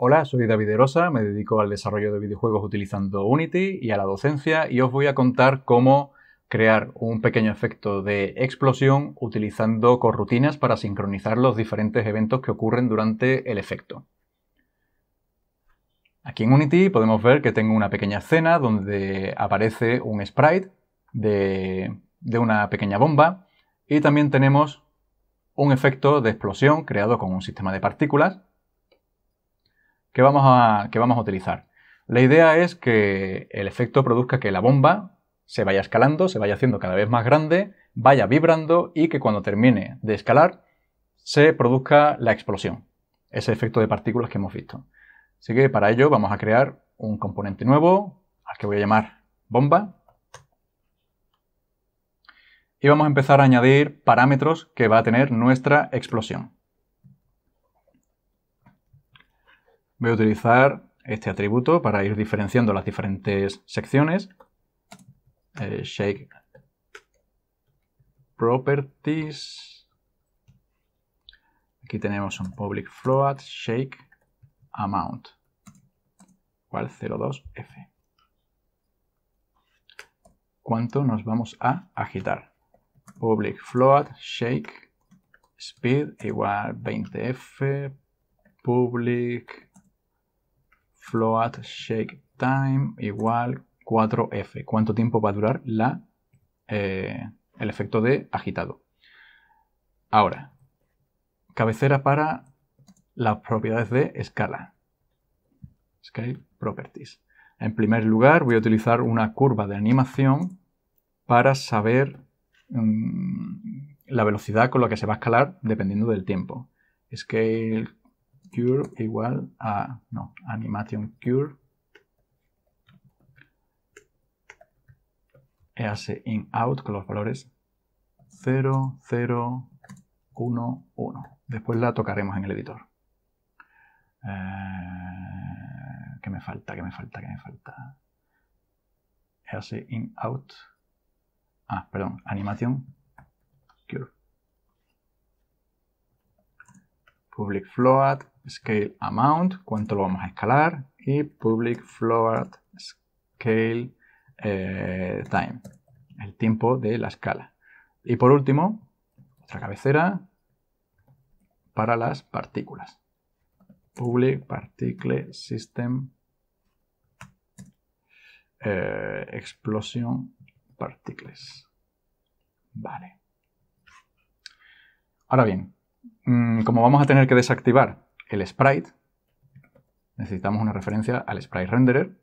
Hola, soy David Erosa, me dedico al desarrollo de videojuegos utilizando Unity y a la docencia y os voy a contar cómo crear un pequeño efecto de explosión utilizando corrutinas para sincronizar los diferentes eventos que ocurren durante el efecto. Aquí en Unity podemos ver que tengo una pequeña escena donde aparece un sprite de, de una pequeña bomba y también tenemos un efecto de explosión creado con un sistema de partículas ¿Qué vamos a, vamos a utilizar. La idea es que el efecto produzca que la bomba se vaya escalando, se vaya haciendo cada vez más grande, vaya vibrando y que cuando termine de escalar se produzca la explosión, ese efecto de partículas que hemos visto. Así que para ello vamos a crear un componente nuevo, al que voy a llamar bomba. Y vamos a empezar a añadir parámetros que va a tener nuestra explosión. Voy a utilizar este atributo para ir diferenciando las diferentes secciones. Eh, shake properties. Aquí tenemos un public float shake amount, igual 02f. ¿Cuánto nos vamos a agitar? Public float shake speed igual 20f public float shake time igual 4F. ¿Cuánto tiempo va a durar la, eh, el efecto de agitado? Ahora, cabecera para las propiedades de escala. Scale Properties. En primer lugar, voy a utilizar una curva de animación para saber mm, la velocidad con la que se va a escalar dependiendo del tiempo. Scale cure igual a, no, animation cure Ease in out con los valores 0, 0, 1, 1. Después la tocaremos en el editor. que eh, ¿Qué me falta? ¿Qué me falta? ¿Qué me falta? Ease in out. Ah, perdón, animación cure. Public float scale amount, cuánto lo vamos a escalar, y public float scale eh, time, el tiempo de la escala. Y por último, otra cabecera para las partículas. Public particle system eh, explosion particles. Vale. Ahora bien, mm, como vamos a tener que desactivar el sprite. Necesitamos una referencia al sprite renderer.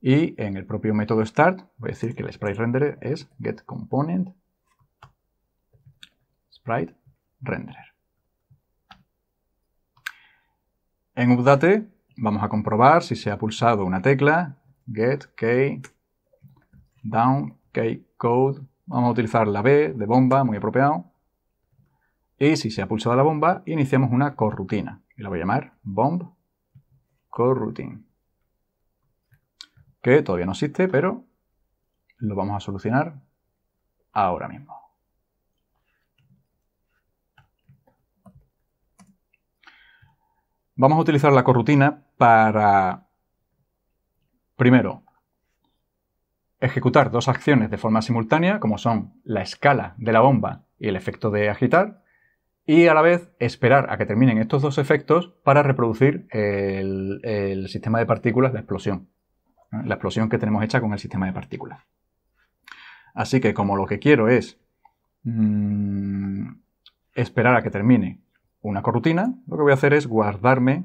Y en el propio método start voy a decir que el sprite renderer es component sprite renderer. En update vamos a comprobar si se ha pulsado una tecla get key down code. Vamos a utilizar la B de bomba, muy apropiado. Y si se ha pulsado la bomba, iniciamos una corrutina. Y la voy a llamar bomb coroutine, Que todavía no existe, pero lo vamos a solucionar ahora mismo. Vamos a utilizar la corrutina para, primero, ejecutar dos acciones de forma simultánea, como son la escala de la bomba y el efecto de agitar, y a la vez esperar a que terminen estos dos efectos para reproducir el, sistema de partículas, la explosión, la explosión que tenemos hecha con el sistema de partículas. Así que como lo que quiero es mm, esperar a que termine una corrutina, lo que voy a hacer es guardarme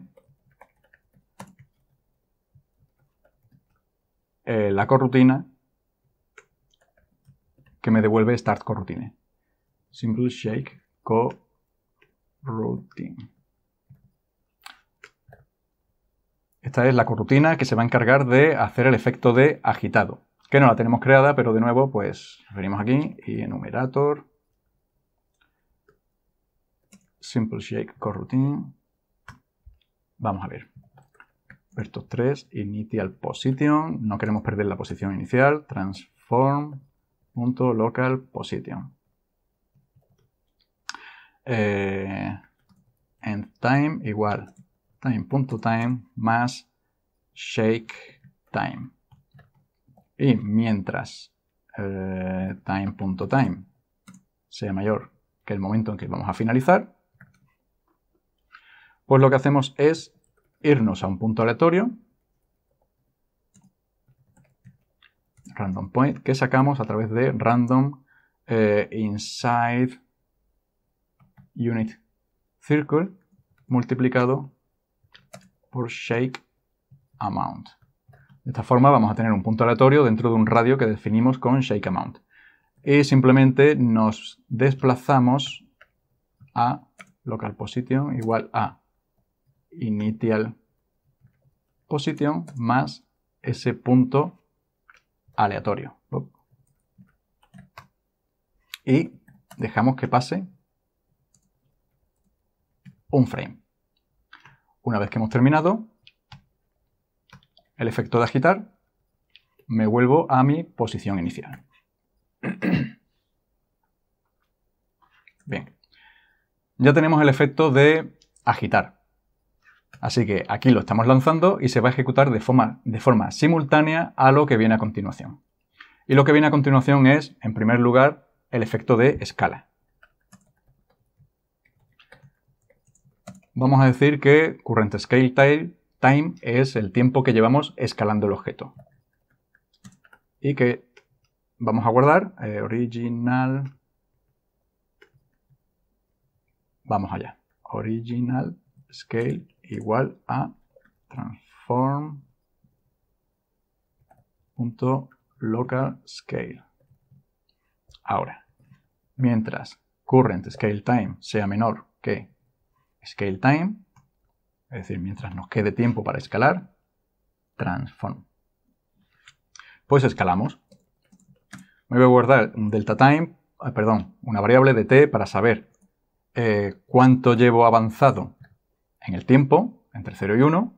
eh, la corrutina que me devuelve start corrutine. Simple shake co esta es la corrutina que se va a encargar de hacer el efecto de agitado, que no la tenemos creada, pero de nuevo, pues venimos aquí y enumerator, simple shake coroutine. Vamos a ver. Estos tres, initial position, no queremos perder la posición inicial, transform.local position eh, en time igual time.time más shake time. Y mientras time.time eh, sea mayor que el momento en que vamos a finalizar, pues lo que hacemos es irnos a un punto aleatorio, random point, que sacamos a través de random eh, inside unit circle multiplicado por shake amount. De esta forma vamos a tener un punto aleatorio dentro de un radio que definimos con shake amount. Y simplemente nos desplazamos a local position igual a initial position más ese punto aleatorio. Y dejamos que pase un frame. Una vez que hemos terminado, el efecto de agitar, me vuelvo a mi posición inicial. Bien, ya tenemos el efecto de agitar. Así que aquí lo estamos lanzando y se va a ejecutar de forma, de forma simultánea a lo que viene a continuación. Y lo que viene a continuación es, en primer lugar, el efecto de escala. vamos a decir que current scale time es el tiempo que llevamos escalando el objeto. Y que vamos a guardar eh, original. Vamos allá. Original scale igual a transform local scale. Ahora, mientras current scale time sea menor que scale time, es decir, mientras nos quede tiempo para escalar, transform. Pues escalamos. Me voy a guardar un delta time, ah, perdón, una variable de t para saber eh, cuánto llevo avanzado en el tiempo, entre 0 y 1.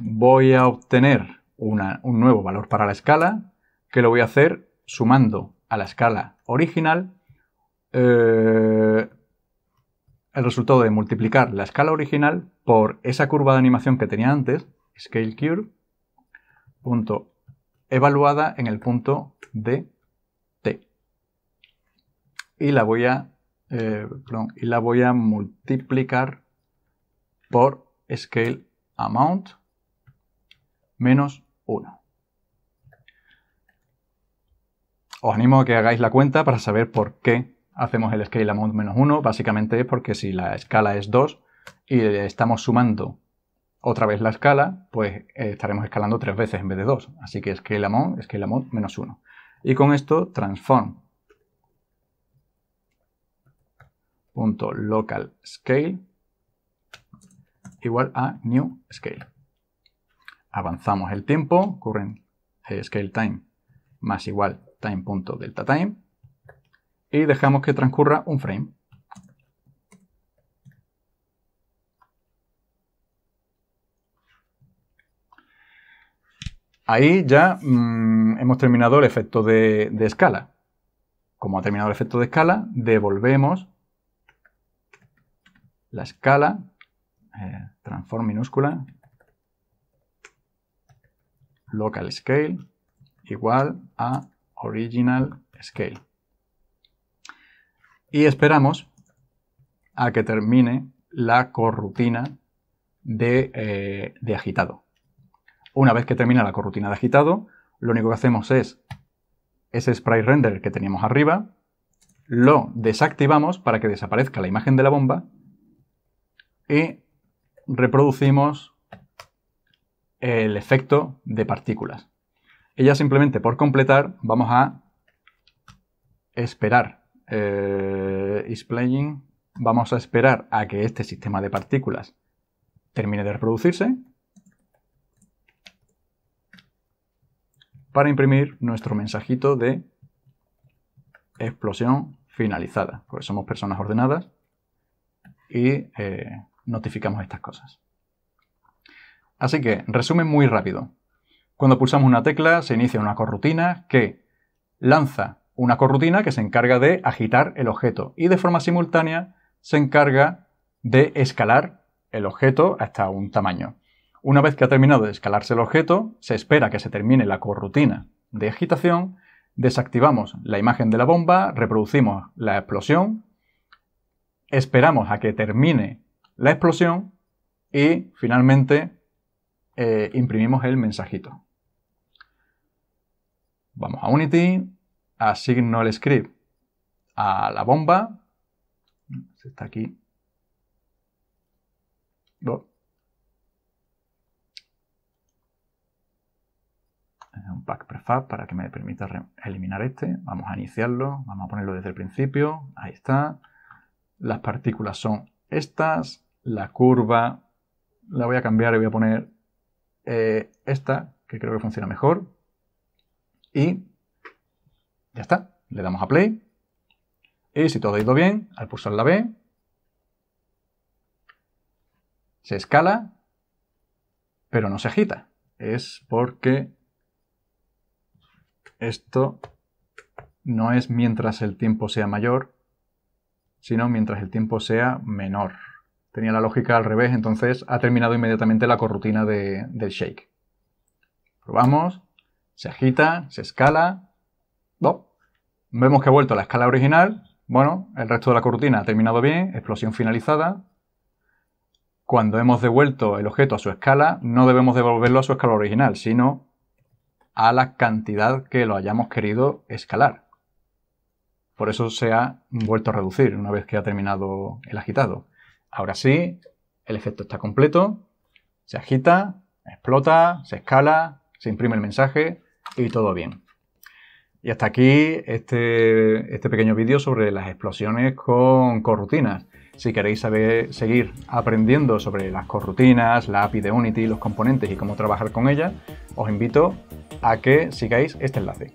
Voy a obtener un nuevo valor para la escala, que lo voy a hacer sumando a la escala original eh, el resultado de multiplicar la escala original por esa curva de animación que tenía antes, scale curve, punto evaluada en el punto de t. Y la voy a, eh, y la voy a multiplicar por scale amount menos 1. Os animo a que hagáis la cuenta para saber por qué hacemos el scale amount menos 1, básicamente porque si la escala es 2 y estamos sumando otra vez la escala, pues eh, estaremos escalando tres veces en vez de 2. Así que scale amount, scale amount menos 1. Y con esto transform local scale igual a new scale. Avanzamos el tiempo, current eh, scale time más igual Time.DeltaTime. time y dejamos que transcurra un frame. Ahí ya mm, hemos terminado el efecto de, escala. Como ha terminado el efecto de escala, devolvemos la escala, eh, transform minúscula, local scale, igual a original scale y esperamos a que termine la corrutina eh, de, agitado. Una vez que termina la corrutina de agitado, lo único que hacemos es ese sprite render que teníamos arriba, lo desactivamos para que desaparezca la imagen de la bomba y reproducimos el efecto de partículas. Y ya simplemente por completar vamos a esperar eh, is vamos a esperar a que este sistema de partículas termine de reproducirse para imprimir nuestro mensajito de explosión finalizada, porque somos personas ordenadas y eh, notificamos estas cosas. Así que, resumen muy rápido. Cuando pulsamos una tecla se inicia una corrutina que lanza una corrutina que se encarga de agitar el objeto y de forma simultánea se encarga de escalar el objeto hasta un tamaño. Una vez que ha terminado de escalarse el objeto, se espera que se termine la corrutina de agitación, desactivamos la imagen de la bomba, reproducimos la explosión, esperamos a que termine la explosión y finalmente eh, imprimimos el mensajito. Vamos a Unity, asigno el script a la bomba. Está aquí. Un pack prefab para que me permita eliminar este. Vamos a iniciarlo. Vamos a ponerlo desde el principio. Ahí está. Las partículas son estas. La curva la voy a cambiar y voy a poner eh, esta, que creo que funciona mejor. Y ya está. Le damos a play. Y si todo ha ido bien, al pulsar la B, se escala, pero no se agita. Es porque esto no es mientras el tiempo sea mayor, sino mientras el tiempo sea menor. Tenía la lógica al revés, entonces ha terminado inmediatamente la corrutina de, del shake. Probamos, se agita, se escala, Vemos que ha vuelto a la escala original. Bueno, el resto de la cortina ha terminado bien, explosión finalizada. Cuando hemos devuelto el objeto a su escala, no debemos devolverlo a su escala original, sino a la cantidad que lo hayamos querido escalar. Por eso se ha vuelto a reducir una vez que ha terminado el agitado. Ahora sí, el efecto está completo, se agita, explota, se escala, se imprime el mensaje y todo bien. Y hasta aquí este, este, pequeño vídeo sobre las explosiones con corrutinas. Si queréis saber, seguir aprendiendo sobre las corrutinas, la API de Unity, los componentes y cómo trabajar con ellas, os invito a que sigáis este enlace.